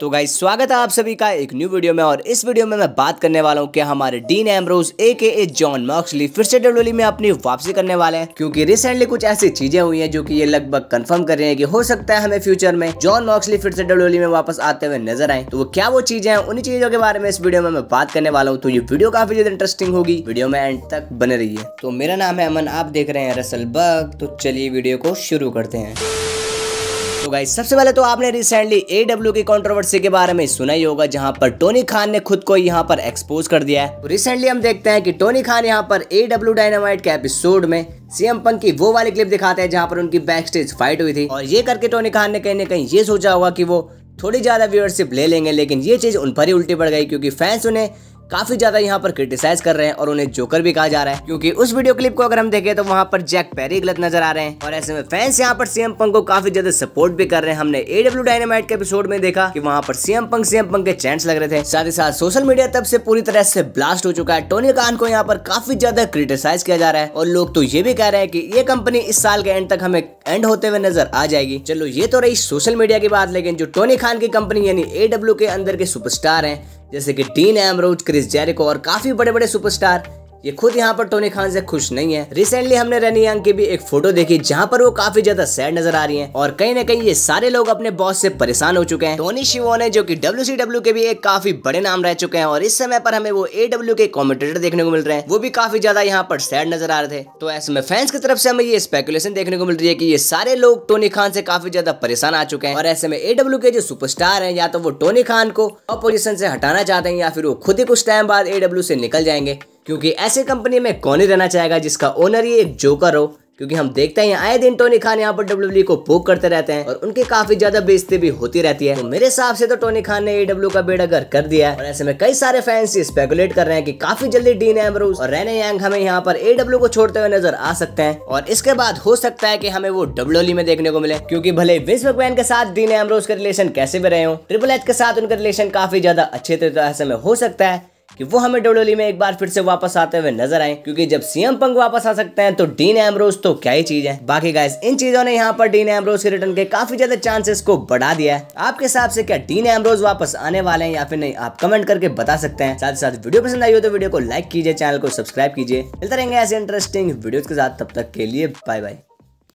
तो गाई स्वागत है आप सभी का एक न्यू वीडियो में और इस वीडियो में मैं बात करने वाला हूँ क्या हमारे डीन एमरोज ए के ए जॉन मॉक्सली फिर से डब्ल्यू में अपनी वापसी करने वाले हैं क्योंकि रिसेंटली कुछ ऐसी चीजें हुई हैं जो कि ये लगभग कंफर्म कर रहे हैं कि हो सकता है हमें फ्यूचर में जॉन मॉक्सली फिर से डब्ल्यू में वापस आते हुए नजर आए तो वो क्या वो चीजें हैं उन्हीं चीजों के बारे में इस वीडियो में मैं बात करने वाला हूँ तो ये वीडियो काफी ज्यादा इंटरेस्टिंग होगी वीडियो में एंड तक बने रही है तो मेरा नाम है अमन आप देख रहे हैं रसल बग तो चलिए वीडियो को शुरू करते हैं तो गाइस सबसे पहले तो आपने रिसेंटली ए डब्ल्यू की कॉन्ट्रोवर्सी के बारे में सुना ही होगा जहां पर टोनी खान ने खुद को यहां पर एक्सपोज कर दिया है रिसेंटली तो हम देखते हैं कि टोनी खान यहां पर ए डब्ल्यू डायनामाइट के एपिसोड में सीएम पंक की वो वाली क्लिप दिखाते हैं जहां पर उनकी बैक स्टेज फाइट हुई थी और ये करके टोनी खान ने कहीं ना कहीं ये सोचा होगा कि वो थोड़ी ज़्यादा व्यूअरशिप ले लेंगे लेकिन ये चीज़ उन पर ही उल्टी पड़ गई क्योंकि फैंस उन्हें काफी ज्यादा यहाँ पर क्रिटिसाइज कर रहे हैं और उन्हें जोकर भी कहा जा रहा है क्योंकि उस वीडियो क्लिप को अगर हम देखें तो वहाँ पर जैक पेरी गलत नजर आ रहे हैं और ऐसे में फैंस यहाँ पर सीएम पंग को काफी ज्यादा सपोर्ट भी कर रहे हैं हमने एडब्ल्यू डायनामाइट के एपिसोड में देखा की वहाँ पर सीएम पंग सीएम पंग के चैंस लग रहे थे साथ ही साथ सोशल मीडिया तब से पूरी तरह से ब्लास्ट हो चुका है टोनी खान को यहाँ पर काफी ज्यादा क्रिटिसाइज किया जा रहा है और लोग तो ये भी कह रहे हैं की ये कंपनी इस साल के एंड तक हमें एंड होते हुए नजर आ जाएगी चलो ये तो रही सोशल मीडिया की बात लेकिन जो टोनी खान की कंपनी यानी एडब्ल्यू के अंदर के सुपरस्टार हैं जैसे कि डीन एमरोज क्रिस जेरिको और काफी बड़े बड़े सुपरस्टार ये खुद यहाँ पर टोनी खान से खुश नहीं है रिसेंटली हमने रनी यंग की भी एक फोटो देखी जहाँ पर वो काफी ज्यादा सैड नजर आ रही है और कहीं ना कहीं ये सारे लोग अपने बॉस से परेशान हो चुके हैं टोनी शिवोने जो की डब्ल्यू के भी एक काफी बड़े नाम रह चुके हैं और इस समय पर हमें वो ए के कॉमेंटेटर देखने को मिल रहे हैं वो भी काफी ज्यादा यहाँ पर सैड नजर आ रहे थे तो ऐसे में फैंस की तरफ से हमें ये स्पेकुलेशन देखने को मिल रही है की ये सारे लोग टोनी खान से काफी ज्यादा परेशान आ चुके हैं और ऐसे में ए के जो सुपरस्टार है या तो वो टोनी खान को अपोजिशन से हटाना चाहते हैं या फिर वो खुद ही कुछ टाइम बाद ए से निकल जाएंगे क्योंकि ऐसे कंपनी में कौन ही रहना चाहेगा जिसका ओनर ही एक जोकर हो क्योंकि हम देखते हैं आए दिन टोनी खान यहाँ पर डब्ल्यू e को पोक करते रहते हैं और उनके काफी ज्यादा बेइज्जती भी होती रहती है तो मेरे हिसाब से तो टोनी खान ने एडब्ल्यू का बेड़ा अगर कर दिया है और ऐसे में कई सारे फैंस स्पेकुलेट कर रहे हैं कि काफी जल्दी डीन एमरूज और रेने यांग हमें यहाँ पर एडब्ल्यू को छोड़ते हुए नजर आ सकते हैं और इसके बाद हो सकता है की हमें वो डब्ल्यू e में देखने को मिले क्यूँकी भले विश्व बैन के साथ डीन एमरोज का रिलेशन कैसे भी रहे हो ट्रिपल एच के साथ उनका रिलेशन काफी ज्यादा अच्छे थे तो ऐसे में हो सकता है कि वो हमें डोडोली में एक बार फिर से वापस आते हुए नजर आए क्योंकि जब सीएम पंक वापस आ सकते हैं तो डीन एमरोज तो क्या ही चीज है बाकी गाइस इन चीजों ने यहाँ पर डीन एमरोज के रिटर्न के काफी ज्यादा चांसेस को बढ़ा दिया है आपके हिसाब से क्या डीन एमरोज वापस आने वाले हैं या फिर नहीं आप कमेंट करके बता सकते हैं साथ ही साथ वीडियो पसंद आई हो तो वीडियो को लाइक कीजिए चैनल को सब्सक्राइब कीजिए मिलते रहेंगे ऐसे इंटरेस्टिंग वीडियो के साथ तब तक के लिए बाय बाय